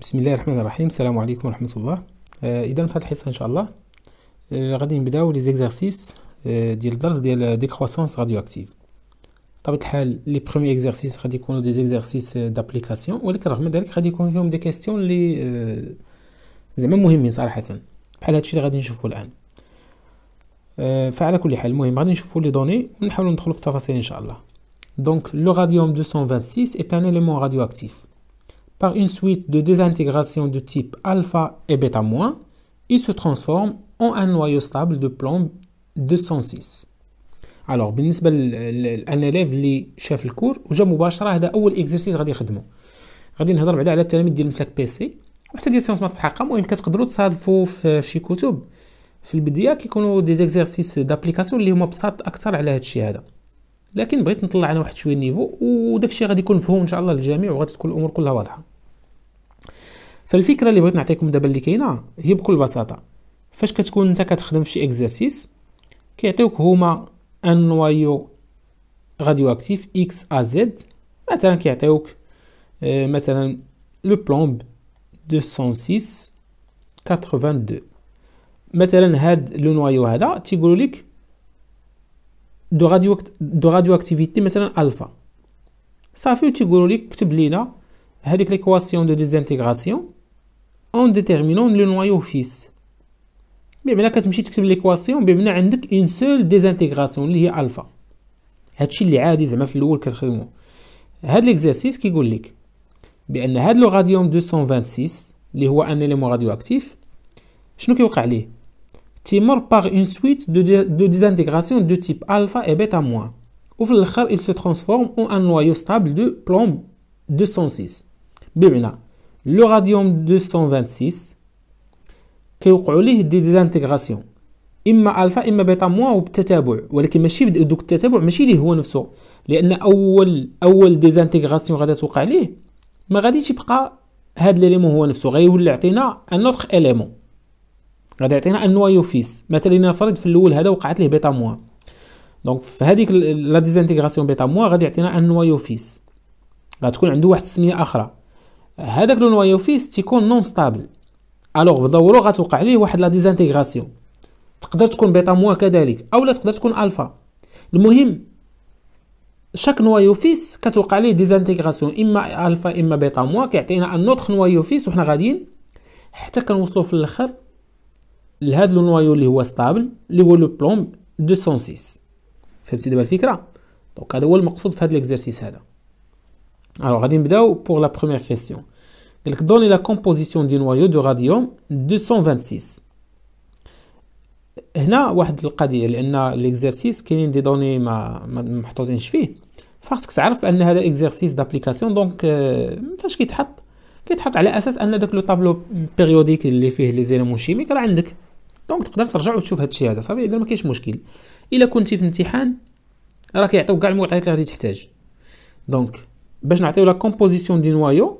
بسم الله الرحمن الرحيم السلام عليكم ورحمة الله آه إذا في هاد الحصة إن شاء الله آه غادي نبداو لي زيكزارسيس آه ديال الدرس ديال ديكروسونس راديو أكتيف بطبيعة الحال لي بخومي إكزارسيس غادي يكونو دي زيكزارسيس دابليكاسيون ولكن رغم ذلك غادي يكون فيهم دي كيستيون لي آه زعما مهمين صراحة بحال هادشي اللي غادي نشوفو الآن آه فعلى كل حال المهم غادي نشوفو لي دوني ونحاولو ندخلو في التفاصيل إن شاء الله دونك لو غاديوم 226 ان اليمون راديو اكتيف par une suite de désintégration de type alpha et bêta-, il se transforme en un noyau stable de plomb 206 الوغ بالنسبه للان ليف اللي شاف الكور وجا مباشره هذا اول اكزرسيس غادي يخدمه غادي نهضر بعدا على التلاميذ ديال مسلك بي سي وحتى ديال سيونس مات في الحلقه المهم كتقدروا تصادفوا في شي كتب في البدايه كيكونوا دي زيكزيرسيس دابليكاسيون اللي هما بساط اكثر على هذا الشيء هذا لكن بغيت نطلع انا واحد شويه النيفو وداك الشيء غادي يكون مفهوم ان شاء الله للجميع وغادي تكون الامور كلها واضحه فالفكره اللي بغيت نعطيكم دابا اللي كاينه هي بكل بساطه فاش كتكون انت كتخدم في شي اكزرسيس كيعطيوك هما ان نوايو راديو اكتيف اكس ا زد مثلا كيعطيوك آه، مثلا لو بلومب 206 82 مثلا هاد لو نوايو هذا تيقولوا لك دو راديو دو راديو اكتيفيتي مثلا الفا صافي تيقولوا لك كتب لينا هذيك ليكواسيون دو ديزانتيغراسيون en déterminant le noyau fils. Bien bien là, quand tu suis l'équation, bien bien là, tu une seule désintégration, liée à alpha. C'est ce qui est le premier C'est l'exercice qui dit, bien bien c'est le radium 226, qui est un élément radioactif, comment tu le crois Il est mort par une suite de désintégrations de type alpha et bêta-. il se transforme en un noyau stable de plomb 206. Bien là, لو راديوم 226 كيوقعوا ليه دي ديزانتيغراسيون اما الفا اما بيتا موا وبالتتابع ولكن ماشي دوك التتابع ماشي ليه هو نفسه لان اول اول ديزانتيغراسيون غادا توقع ليه ما غاديش يبقى هاد ليليمون هو نفسه غيولي يعطينا ان اوتر اليمون غادي يعطينا ان نوايو فيس مثلا نفرض في الاول هذا وقعت ليه بيتا موا دونك في هذيك لا ديزانتيغراسيون بيتا موا غادي يعطينا ان نوايو فيس غتكون عنده واحد السميه اخرى هذاك لو نوايو فيس تيكون نون ستابل الوغ بدورو غتوقع ليه واحد لا ديزانتيغراسيون تقدر تكون بيتا موان كذلك اولا تقدر تكون الفا المهم شاك نوايو فيس كتوقع ليه ديزانتيغراسيون اما الفا اما بيتا موان كيعطينا ان نوتخ نوايو فيس وحنا غاديين حتى كنوصلو في الاخر لهاد لو نوايو اللي هو ستابل اللي هو لو بلومب 206 فهمتي دابا الفكره دونك هذا هو المقصود في هاد ليكزيرسيس هذا الوغ غادي نبداو بوغ لا بروميير كيسيون Donc, donner la composition des noyaux de radium 226 هنا واحد القضيه لان ليكزيرسيس كاينين دي دوني ما محطوطينش فيه فخاصك تعرف ان هذا اكزيرسيس دابليكاسيون دونك فاش كيتحط كيتحط على اساس ان داك لو طابلو بيريوديك اللي فيه لي زيليمون شيميك راه عندك دونك تقدر ترجع وتشوف هادشي هذا صافي اذا ما كاينش مشكل الا كنتي في امتحان راه كيعطيوك كاع المعطيات اللي غادي تحتاج دونك باش نعطيو لا كومبوزيسيون دي نوايو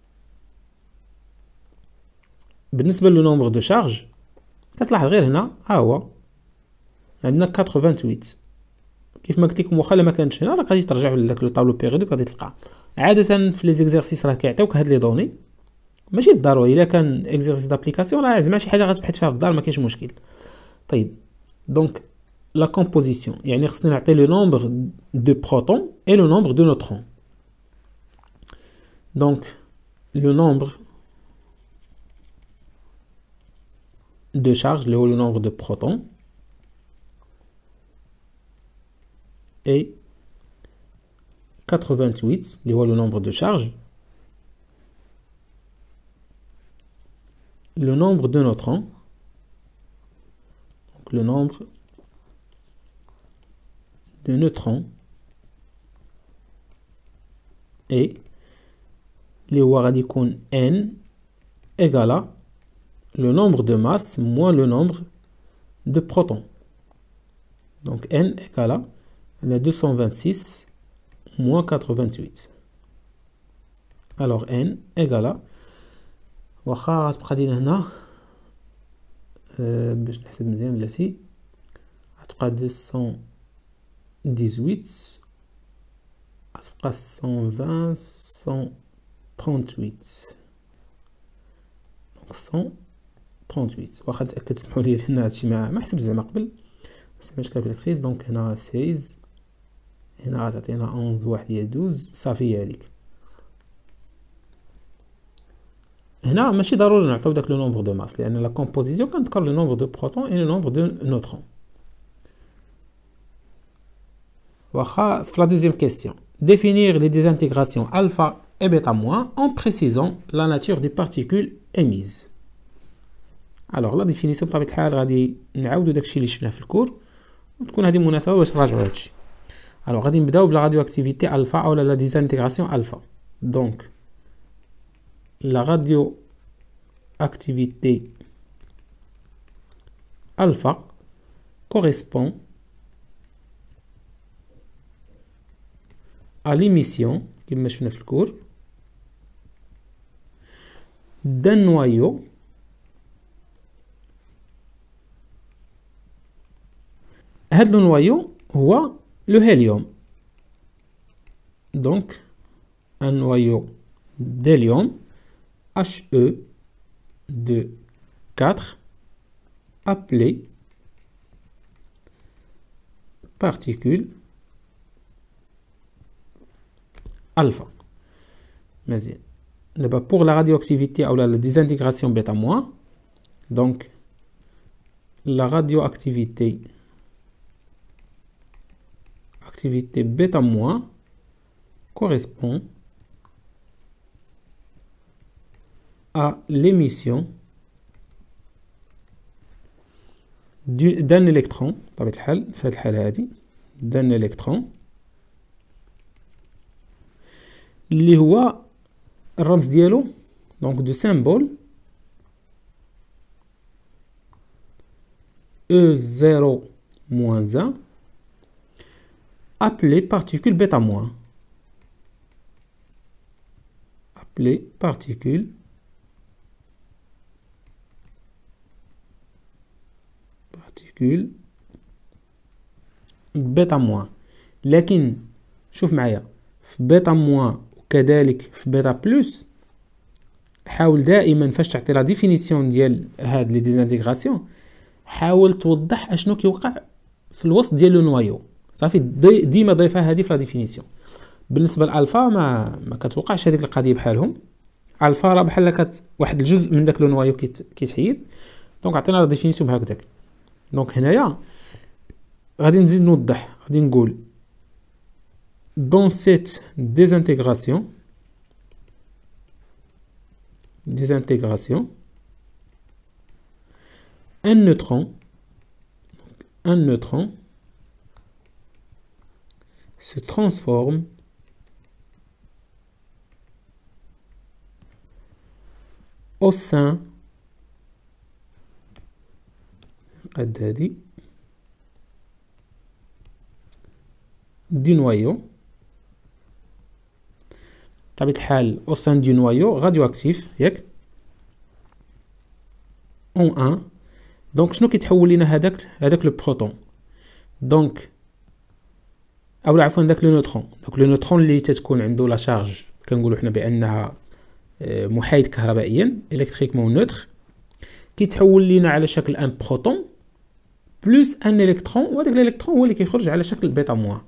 بالنسبه لو نومبر دو شارج كتلاحظ غير هنا ها هو عندنا 88 كيف ما قلت لكم واخا ما كانتش هنا راه غادي ترجعوا لذاك لو طابلو بيريوديك غادي تلقى عاده في لي زيكزيرسيس راه كيعطيوك هاد لي دوني ماشي بالضروري الا كان اكزيرسيس دابليكاسيون راه زعما شي حاجه غتبحث فيها في الدار ما كاينش مشكل طيب دونك لا كومبوزيسيون يعني خصني نعطي لو نومبر دو بروتون اي لو نومبر دو نوترون دونك لو نومبر de charge, le nombre de protons. Et 88, le nombre de charges. Le nombre de neutrons. Donc le nombre de neutrons. Et les radicaux n égale à le nombre de masses moins le nombre de protons. Donc N égale à 226 moins 88. Alors N égale à واخا غتبقى 218 120 138 Donc, 100 38. ma Donc, il y a 16. Il a 11. Il 12. Ça fait élique. Il y a un le nombre de masses. la composition. Il le nombre de protons et le nombre de neutrons. la deuxième question. Définir les désintégrations alpha et bêta-moins en précisant la nature des particules émises. الوغ لا ديفينيسيون بطبيعه الحال غادي نعاودو داكشي اللي شفناه في الكور وتكون هذه مناسبه باش نراجعو هادشي الوغ غادي نبداو بلا راديو اكتيفيتي الفا اولا لا ديزانتيغاسيون الفا دونك لا راديو اكتيفيتي الفا كوريسبون à l'émission كما شفنا في الكور d'un noyau noyau النوايو le hélium, donc un noyau d'hélium HE2-4 appelé particule alpha. mais Pour la radioactivité ou la désintégration bêta-, donc la radioactivité activité bêta moins correspond à l'émission d'un électron, d'un électron, le هو الرمز ديالو donc du symbole E0 1 appelée particule bêta-. moins. Appelée particule particule bêta moins. لكن شوف معايا في بيتا موان وكذلك في بيتا بلس حاول دائما فاش تعطي لا ديفينيسيون ديال هاد لي ديزانتيغراسيون حاول توضح اشنو كيوقع في الوسط ديال النوايو صافي دي ديما ضيفها هذه في لا ديفينيسيون بالنسبه للالفا ما ما كتوقعش هذيك القضيه بحالهم الفا راه بحال كت واحد الجزء من داك لو نوايو كيتحيد دونك عطينا لا ديفينيسيون هكذاك دونك هنايا غادي نزيد نوضح غادي نقول دون سيت ديزانتيغراسيون ديزانتيغراسيون ان نوترون ان نوترون se transforme au sein du noyau au sein du noyau radioactif en 1 donc شنو كيتحول لينا هذاك هذاك لو بروتون دونك او عفوا داك لو نوترون دونك لو نوترون اللي تتكون عنده لا شارج كنقولوا حنا بانها آه، محايد كهربائيا الكتريكمون نوتر كيتحول لينا على شكل ان بروتون بلس ان الكترون وهذاك الالكترون هو اللي كيخرج على شكل بيتا موان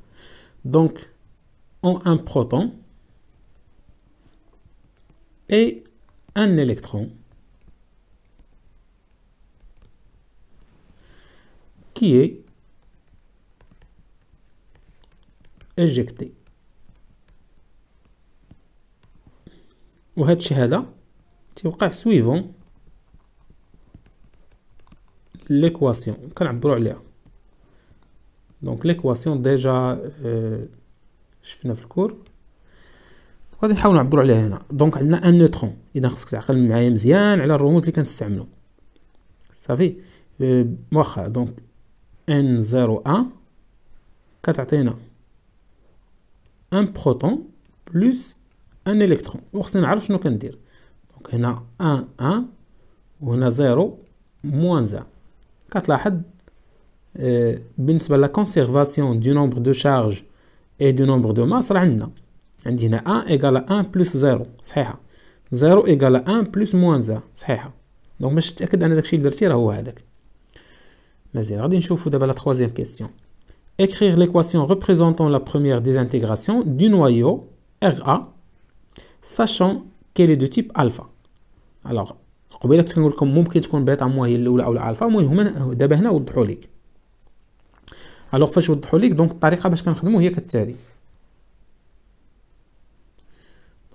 دونك اون ان بروتون اي ان الكترون كي اجيكتي وهذا الشيء هذا تيوقع سويفون ليكواسيون كنعبروا عليها دونك ليكواسيون ديجا شفنا في الكور غادي نحاول نعبروا عليها هنا دونك عندنا ان نوترون اذا خصك تعقل معايا مزيان على الرموز اللي كنستعملو صافي euh, واخا دونك ان زيرو ان كتعطينا un proton plus un électron. Or, c'est que nous qu'en dire. Donc, il y a 1, 1, ou il y a 0, moins 1. Quand la que euh, la conservation du nombre de charges et du nombre de masses, on a 1 égale à 1 plus 0, c'est 0 égale à 1 plus moins 1, c'est Donc, je suis sûr que c'est que je veux dire. Mais, regardez, nous la troisième question écrire l'équation représentant la première désintégration du noyau RA, sachant qu'elle est de type alpha. Alors, قبيله كنت كنقول لكم ممكن تكون بيتا مو هي الاولى او الالفا المهم دابا هنا وضحوا لك الوغ فاش وضحوا لك دونك الطريقه باش كنخدموا هي كالتالي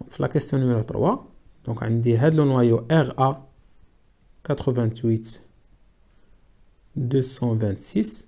دونك في لا كيسيون numéro 3 دونك عندي هاد لو نوايو ار ا 88 226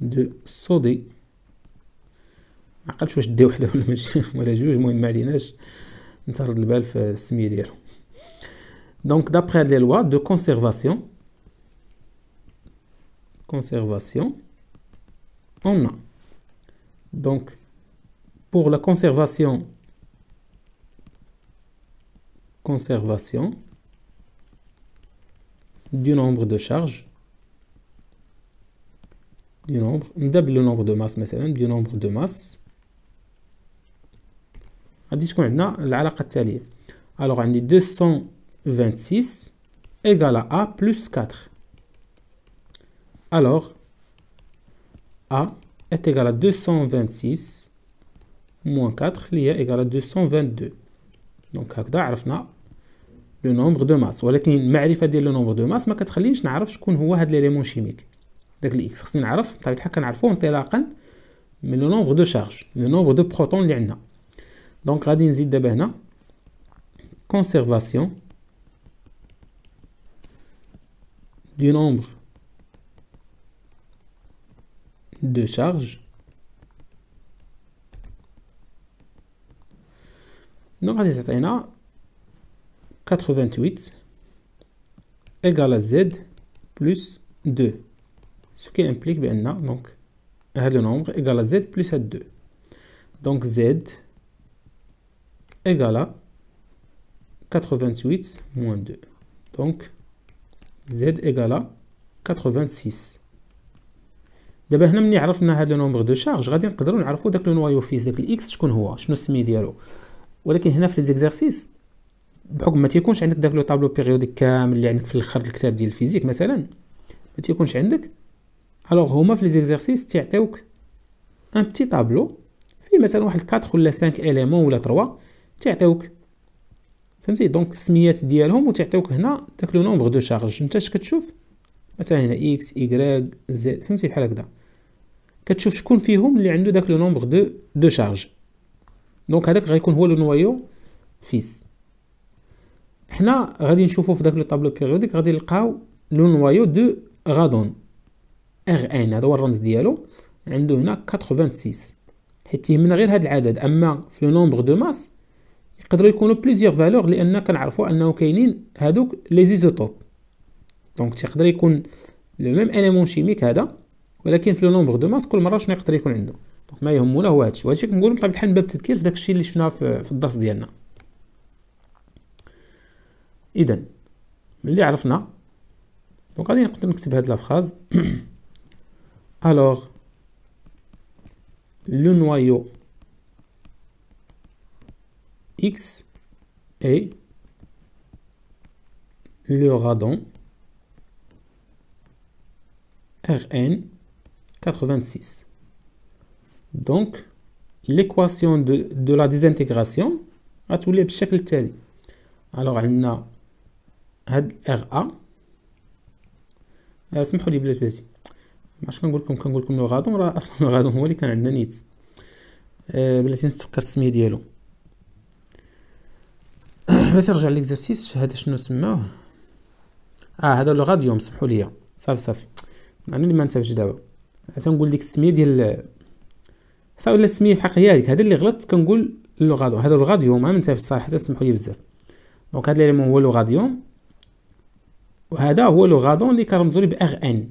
de Donc d'après les lois de conservation, conservation, on a. Donc pour la conservation, conservation du nombre de charges, du nombre, le nombre de masse, mais du nombre de masse, Alors, on dit la Alors, on a 226 égale à A plus 4. Alors, A est égal à 226 moins 4, est égal à 222. Donc, on le nombre de masses. dire le nombre de masses, mais je ne sais pas l'élément chimique. Le nombre de charges, le nombre de protons. Donc, la résidence de conservation du nombre de charges. Nous 88 égale à z plus 2 ce qui implique nous donc le nombre égal à z plus 2 donc z égale à 88 moins 2 donc z égale à 86 دابا هنا ملي عرفنا هذا نومبر دو شارج غادي نقدروا نعرفوا داك الاكس شكون هو شنو ديالو ولكن هنا في ما تيكونش عندك داك لو طابلو كامل الوغ هما في لي زيكزارسيس تيعطيوك ان بتي طابلو فيه مثلا واحد 4 ولا 5 اليمون ولا 3 تيعطيوك فهمتي دونك السميات ديالهم وتعطيوك هنا داك لو نومبر دو شارج انت اش كتشوف مثلا هنا اكس ايغريك زد فهمتي بحال هكذا كتشوف شكون فيهم اللي عنده داك لو نومبر دو دو شارج دونك هذاك غيكون هو لو نوايو فيس حنا غادي نشوفو في داك لو طابلو بيريوديك غادي نلقاو لو نوايو دو غادون ار ان هذا هو الرمز ديالو عنده هنا 86 حيت يهمنا غير هذا العدد اما في لو نومبر دو ماس يقدروا يكونوا بليزيور فالور لان كنعرفوا انه كاينين هادوك لي زيزوتوب دونك تقدر يكون لو ميم اليمون شيميك هذا ولكن في لو نومبر دو ماس كل مره شنو يقدر يكون عنده دونك ما يهمنا هو هادشي وهادشي كنقول بطبيعه الحال باب التذكير في داكشي اللي شفناه في, الدرس ديالنا اذا ملي عرفنا دونك غادي نقدر نكتب هاد لافخاز Alors, le noyau X est le radon Rn 86. Donc, l'équation de, la désintégration à tous les Alors, on a RA. Euh, vais باش كنقول لكم كنقول لكم لو غادون راه اصلا لو غادون هو اللي كان عندنا نيت أه بلاتي نتفكر السميه ديالو باش نرجع ليكزرسيس هذا شنو سماوه اه هذا لو غاديوم سمحوا لي صافي صافي انا اللي ما نتابعش دابا تنقول ديك السميه ديال صافي ولا السميه فحق هي هذيك هذا اللي غلطت كنقول لو غاديوم هذا لو غاديوم ما نتابعش صراحه سمحوا لي بزاف دونك هذا اللي هو لو غاديوم وهذا هو لو غادون اللي كنرمزوا ليه بار ان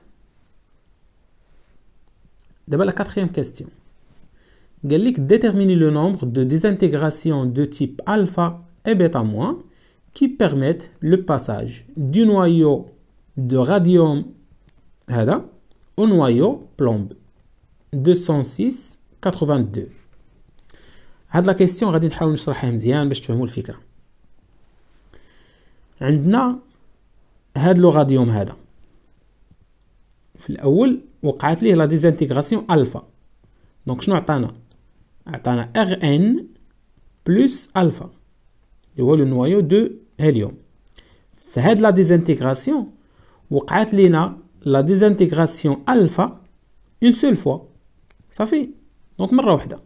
D'abord la quatrième question. détermine le nombre de désintégrations de type alpha et bêta moins qui permettent le passage du noyau de radium hein, au noyau plomb 206-82. Had la question, غادي نحاول نشرحها مزيان باش تفهموا عندنا لو radium في الاول وقعت ليه لا ديزانتيغراسيون الفا دونك شنو عطانا عطانا ار ان بلس الفا اللي هو لو نوايو دو هيليوم في هاد لا ديزانتيغراسيون وقعت لينا لا ديزانتيغراسيون الفا اون سول فوا صافي دونك مره واحده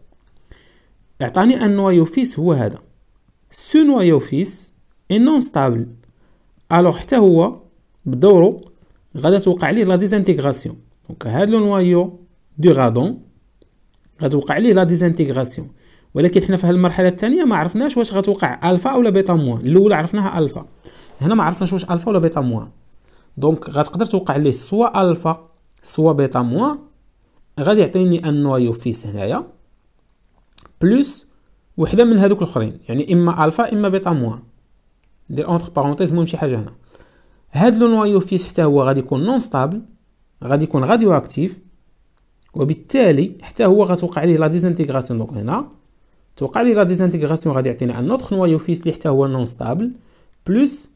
اعطاني ان نوايو فيس هو هذا سو نوايو فيس اي نون ستابل الوغ حتى هو بدورو غادا توقع ليه لا ديزانتيغراسيون دونك هاد لو نوايو دو غادون غتوقع ليه لا ديزانتيغراسيون ولكن حنا في هاد المرحله الثانيه ما عرفناش واش غتوقع الفا ولا بيتا موان الاولى عرفناها الفا هنا ما عرفناش واش الفا ولا بيتا موان دونك غتقدر توقع ليه سوا الفا سوا بيتا موان غادي يعطيني ان نوايو فيس هنايا بلس وحده من هذوك الاخرين يعني اما الفا اما بيتا موان ندير اونتر بارونتيز المهم شي حاجه هنا هاد لو نوايو فيس حتى هو غادي يكون نون ستابل غادي يكون راديو اكتيف وبالتالي حتى هو غتوقع ليه لا ديزانتيغراسيون دونك هنا توقع ليه لا ديزانتيغراسيون غادي يعطينا ان اوتر نوايو فيس اللي حتى هو نون ستابل بلس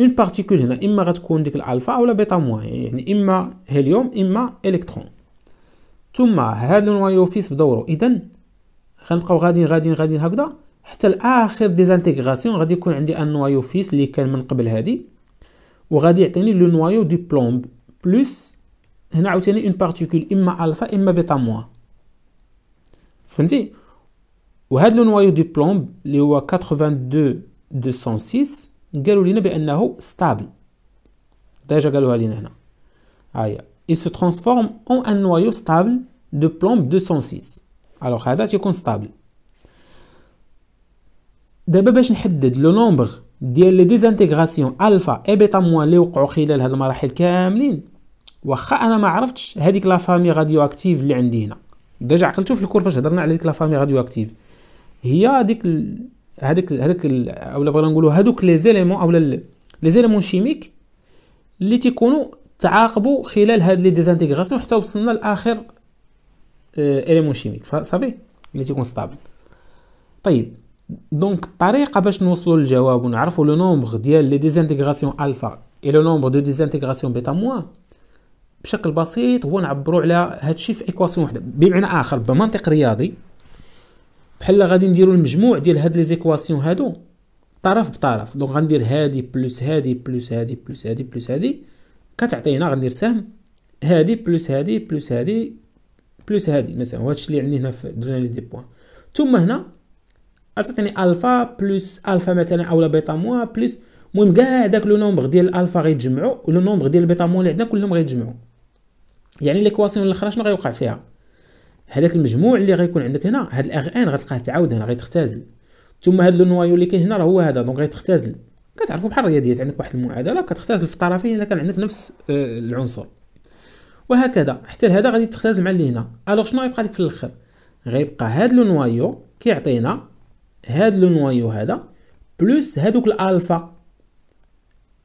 اون بارتيكول هنا اما غتكون ديك الالفا اولا بيتا موان يعني اما هيليوم اما الكترون ثم هاد لو نوايو فيس بدورو اذا غنبقاو غاديين غاديين غاديين هكذا حتى لاخر ديزانتيغراسيون غادي يكون عندي ان نوايو فيس اللي كان من قبل هذه وغادي يعطيني لو نوايو دو بلومب بلس هنا عاوتاني اون بارتيكول اما الفا اما بيتا موان فهمتي وهاد لو نوايو دو بلومب اللي هو 82 206 قالوا لنا بانه ستابل ديجا قالوها لنا هنا هاهي il se transforme en un noyau stable de plomb 206 Alors, هذا تيكون ستابل دابا باش نحدد لو نومبر ديال لي ديزانتيغاسيون الفا اي بيتا موان اللي وقعوا خلال هاد المراحل كاملين واخا انا ما عرفتش هذيك لا فامي راديو اكتيف اللي عندي هنا ديجا عقلتو في الكور فاش هضرنا على ديك لا فامي راديو اكتيف هي هذيك هذيك هذيك اولا بغينا نقولوا هذوك لي زيليمون اولا لي زيليمون شيميك اللي تيكونوا تعاقبوا خلال هاد لي ديزانتيغاسيون حتى وصلنا لاخر اليمون شيميك صافي اللي تيكون ستابل طيب دونك الطريقه باش نوصلوا للجواب ونعرفوا لو نومبر ديال لي ديزانتيغاسيون الفا اي لو نومبر دو ديزانتيغاسيون بيتا موان بشكل بسيط هو نعبروا على هادشي في ايكواسيون وحده بمعنى اخر بمنطق رياضي بحال غادي نديروا المجموع ديال هاد لي زيكواسيون هادو طرف بطرف دونك غندير هادي بلس هادي بلس هادي بلس هادي بلس هادي كتعطينا غندير سهم هادي بلس هادي بلس هادي بلس هادي مثلا هادشي اللي عندي هنا في درنا لي دي بوان ثم هنا عطاتني الفا بلس الفا مثلا اولا بيتا موا بلس المهم كاع داك لو نومبر ديال الالفا غيتجمعوا ولو نومبر ديال البيتا موا اللي عندنا كلهم غيتجمعوا يعني ليكواسيون الاخرى شنو غيوقع فيها هذاك المجموع اللي غيكون عندك هنا هاد الاغ ان غتلقاه تعاود هنا غيتختازل ثم هاد لو نوايو اللي كاين هنا راه هو هذا دونك غيتختازل كتعرفوا بحال الرياضيات عندك واحد المعادله كتختازل في الطرفين الا كان عندك نفس آه، العنصر وهكذا حتى لهذا غادي تختازل مع اللي هنا الوغ شنو غيبقى لك في الاخر غيبقى هاد لو نوايو كيعطينا هاد لو نوايو هذا بلس هادوك الالفا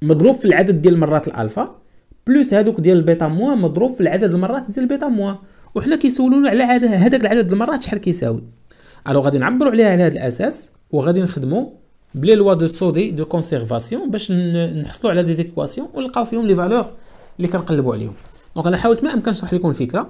مضروب في العدد ديال مرات الالفا بلس هادوك ديال البيتا موا مضروب في العدد المرات ديال البيتا موا وحنا كيسولونا على هذاك العدد المرات شحال كيساوي الو غادي نعبروا عليها على هذا الاساس وغادي نخدموا بلي لوا دو سودي دو كونسيرفاسيون باش نحصلوا على دي زيكواسيون ونلقاو فيهم لي فالور اللي كنقلبوا عليهم دونك انا حاولت ما امكن نشرح لكم الفكره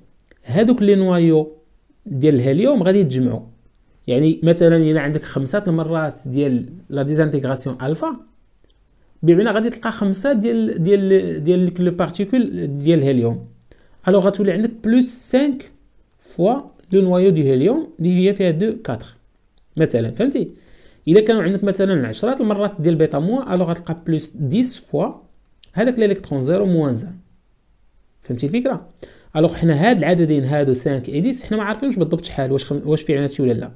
هادوك لي نوايو ديال الهيليوم غادي يتجمعوا يعني مثلا الا عندك خمسة المرات ديال لا ديزانتيغراسيون الفا بمعنى غادي تلقى خمسة ديال ديال ديال ديك لو بارتيكول ديال الهيليوم الوغ غتولي عندك بلوس 5 فوا لو نوايو دو هيليوم اللي هي فيها 2 4 مثلا فهمتي الا كانوا عندك مثلا 10 المرات ديال بيتا موان الوغ غتلقى بلوس 10 فوا هذاك الالكترون زيرو موان زان فهمتي الفكره الوغ حنا هاد العددين هادو 5 اي 10 حنا ما عارفينش بالضبط شحال واش خم... واش في هادشي ولا لا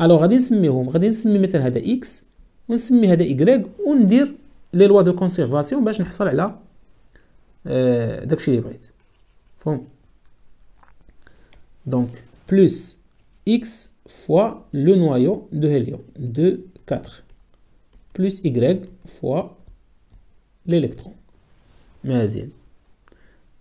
الوغ غادي نسميهم غادي نسمي مثلا هذا اكس ونسمي هذا ايكغيك وندير لي لوا دو كونسيرفاسيون باش نحصل على آه، داكشي اللي بغيت فهم دونك بلس اكس فوا لو نوايو دو هيليوم دو 4 بلس y فوا l'électron. مزيان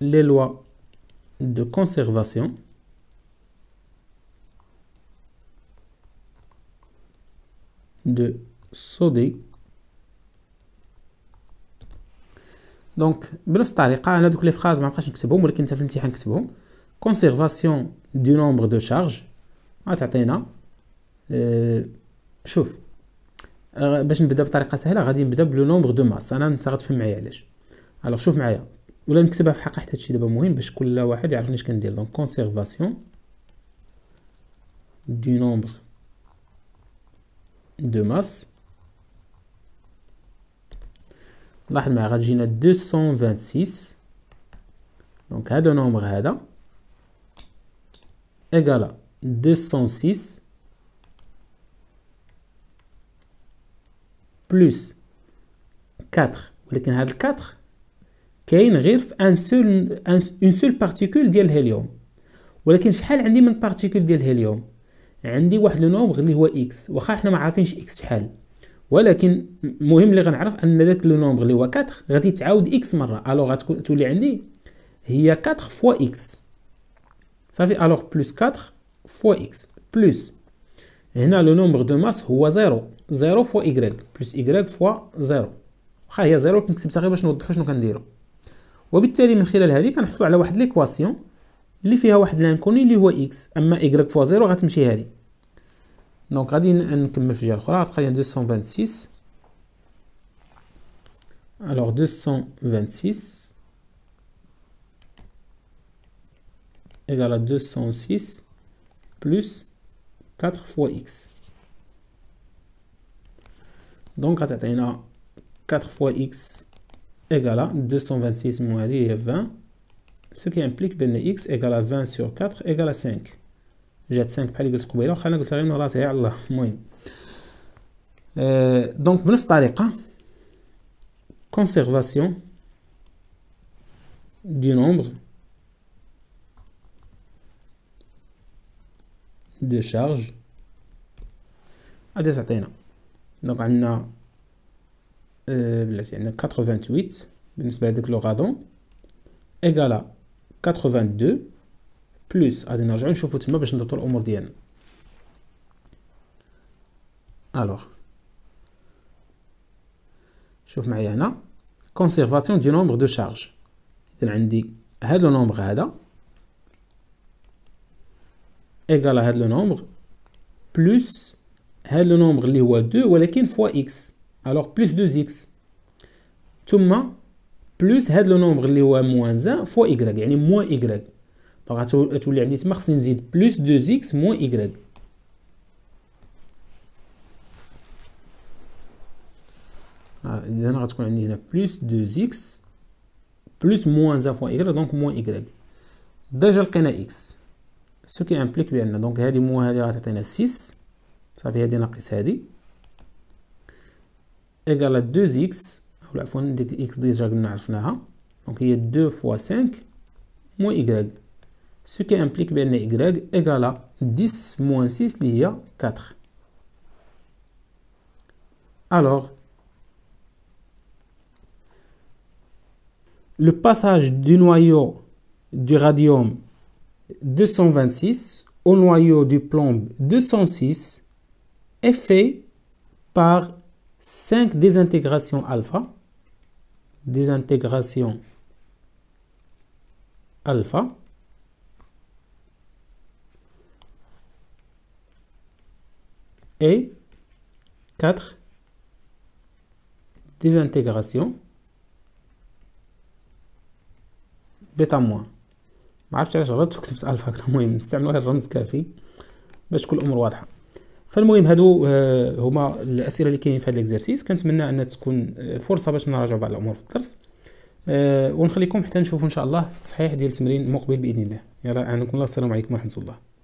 les lois de conservation de Sodé. Donc, بنفس الطريقة أنا دوك لي فراز ما بقاش نكتبهم ولكن حتى في الامتحان نكتبهم conservation du nombre de charges غتعطينا شوف باش نبدا بطريقه سهله غادي نبدا بلو نومبر دو ماس انا انت في معايا علاش الوغ شوف معايا ولا نكتبها في حقيقه حتى هادشي دابا مهم باش كل واحد يعرف اش كندير دونك كونسيرفاسيون دو نومبر دو ماس لاحظ معايا غتجينا 226 دونك هذا نومبر هذا ايكالا 206 بلس 4 ولكن هاد 4 كاين غير في ان سول اون سول بارتيكول ديال الهيليوم ولكن شحال عندي من بارتيكول ديال الهيليوم عندي واحد لو نومبر اللي هو اكس واخا حنا ما عارفينش اكس شحال ولكن المهم اللي غنعرف ان داك لو نومبر اللي هو 4 غادي تعاود اكس مره الوغ غتولي عندي هي 4 فوا اكس صافي الوغ بلس 4 فوا اكس بلس هنا لو نومبر دو ماس هو زيرو زيرو فوا y بلس y فوا زيرو واخا هي زيرو كنكتبتها غير باش نوضحو شنو كنديرو وبالتالي من خلال هذه كنحصلوا على واحد ليكواسيون اللي فيها واحد لانكوني اللي هو اكس اما y فوا زيرو غتمشي هذه دونك غادي نكمل في الجهه الاخرى غتبقى لي 226 الوغ 226 égale à 206 بلس 4 فوا اكس Donc, on 4 fois x égal à 226 moins 20, ce qui implique que ben x égale à 20 sur 4 égale à 5. J'ai 5 par les euh, Donc, dans conservation du nombre de charges à des athènes. Donc, on a 88 بالنسبة لهداك à 82 plus غادي نرجعو نشوفو تما باش نضبطو الأمور ديالنا ألوغ شوف معايا هنا conservation nombre nombre nombre nombre إذن عندي هاد لو هذا alors, plus 2x. Tout le monde. Plus le nombre qui est moins 1 fois y. Il y a moins y. Donc, je vais vous dire que c'est plus 2x moins y. Ah, nous avons plus 2x plus moins 1 fois y, donc moins y. Déjà, il y x. Ce qui implique que c'est moins 1. Ça fait 6. Ça fait 6. Ça fait 6. Ça 6 égale à 2x, la fois déjà donc il y a 2 fois 5 moins y. Ce qui implique bien y égale à 10 moins 6, il y 4. Alors, le passage du noyau du radium 226 au noyau du plomb 206 est fait par 5 désintégrations alpha, désintégrations alpha, et 4 pas bêta موان ما عرفتش علاش c'est كتبت الفا المهم نستعمل واحد الرمز كافي باش كل الامور واضحه فالمهم هادو آه، هما الاسئله اللي كاينين في هذا الاكزرسيس كنتمنى ان تكون آه، فرصه باش نراجعوا بعض الامور في الدرس آه، ونخليكم حتى نشوفوا ان شاء الله التصحيح ديال التمرين المقبل باذن الله يلا اعانكم الله والسلام عليكم ورحمه الله